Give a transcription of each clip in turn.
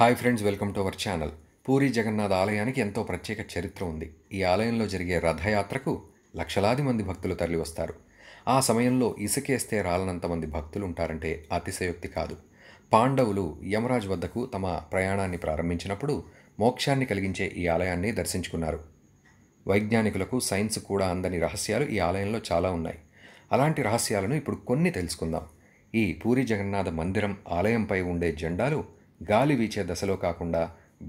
hi friends welcome to our channel Puri Jagannath ఆలయానికి ఎంతో ప్రత్యేక చరిత్ర ఉంది ఈ ఆలయంలో జరిగే రథయాత్రకు లక్షలాది మంది భక్తులు తరలివస్తారు ఆ సమయంలో ఇసుకేస్తే రాలనంత మంది భక్తులు ఉంటారంటే అతిశయోక్తి కాదు పాండవులు యమరాజు వద్దకు తమ ప్రయాణాన్ని ప్రారంభించినప్పుడు మోక్షాన్ని కలిగించే ఈ ఆలయాన్ని దర్శించుకున్నారు వైజ్ఞానికులకు సైన్స్ కూడా అందని రహస్యాలు ఈ ఆలయంలో చాలా ఉన్నాయి అలాంటి రహస్యాలను ఇప్పుడు కొన్ని తెలుసుకుందాం ఈ పూరి జగన్నాథ మందిరం ఆలయంపై ఉండే జెండాలు గాలి వీచే దశలో కాకుండా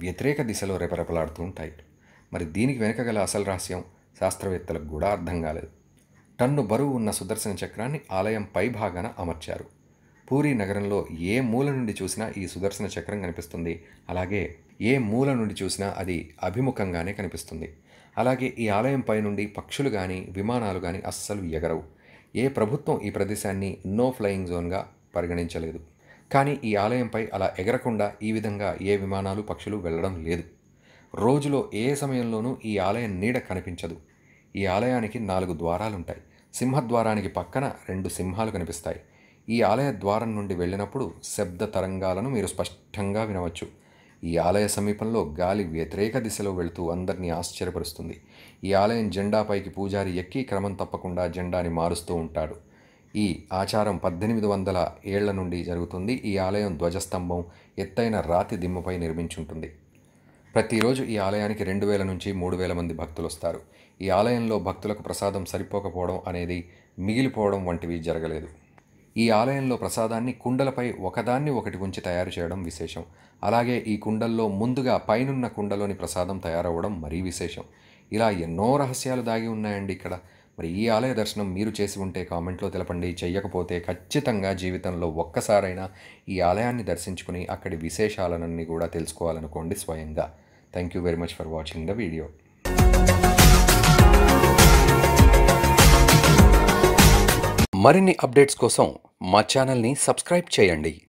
వ్యతిరేక దిశలో రెపరెపలాడుతూ ఉంటాయి మరి దీనికి వెనుక గల అసలు రహస్యం శాస్త్రవేత్తలకు కూడా అర్థం కాలేదు టన్ను బరువు ఉన్న సుదర్శన చక్రాన్ని ఆలయం పైభాగాన అమర్చారు పూరి నగరంలో ఏ మూల నుండి చూసినా ఈ సుదర్శన చక్రం కనిపిస్తుంది అలాగే ఏ మూల నుండి చూసినా అది అభిముఖంగానే కనిపిస్తుంది అలాగే ఈ ఆలయం పై నుండి పక్షులు కానీ విమానాలు కానీ అస్సలు ఎగరవు ఏ ప్రభుత్వం ఈ ప్రదేశాన్ని నో ఫ్లయింగ్ జోన్గా పరిగణించలేదు కానీ ఈ ఆలయంపై అలా ఎగరకుండా ఈ విధంగా ఏ విమానాలు పక్షులు వెళ్ళడం లేదు రోజులో ఏ సమయంలోనూ ఈ ఆలయం నీడ కనిపించదు ఈ ఆలయానికి నాలుగు ద్వారాలుంటాయి సింహద్వారానికి పక్కన రెండు సింహాలు కనిపిస్తాయి ఈ ఆలయ ద్వారం నుండి వెళ్ళినప్పుడు శబ్ద తరంగాలను మీరు స్పష్టంగా వినవచ్చు ఈ ఆలయ సమీపంలో గాలి వ్యతిరేక దిశలో వెళుతూ అందరినీ ఆశ్చర్యపరుస్తుంది ఈ ఆలయం జెండాపైకి పూజారి ఎక్కి క్రమం తప్పకుండా జెండాని మారుస్తూ ఉంటాడు ఈ ఆచారం పద్దెనిమిది వందల ఏళ్ల నుండి జరుగుతుంది ఈ ఆలయం ధ్వజస్తంభం ఎత్తైన రాతి దిమ్మపై నిర్మించుంటుంది ప్రతిరోజు ఈ ఆలయానికి రెండు వేల నుంచి మూడు వేల మంది భక్తులు వస్తారు ఈ ఆలయంలో భక్తులకు ప్రసాదం సరిపోకపోవడం అనేది మిగిలిపోవడం వంటివి జరగలేదు ఈ ఆలయంలో ప్రసాదాన్ని కుండలపై ఒకదాన్ని ఒకటి ఉంచి తయారు చేయడం విశేషం అలాగే ఈ కుండల్లో ముందుగా పైనున్న కుండలోని ప్రసాదం తయారవ్వడం మరీ విశేషం ఇలా ఎన్నో రహస్యాలు దాగి ఉన్నాయండి ఇక్కడ మరి ఈ ఆలయ దర్శనం మీరు చేసి ఉంటే కామెంట్లో తెలపండి చెయ్యకపోతే ఖచ్చితంగా జీవితంలో ఒక్కసారైనా ఈ ఆలయాన్ని దర్శించుకుని అక్కడి విశేషాలన్నీ కూడా తెలుసుకోవాలనుకోండి స్వయంగా thank you very much for watching the video మరిన్ని అప్డేట్స్ కోసం మా ఛానల్ని సబ్స్క్రైబ్ చేయండి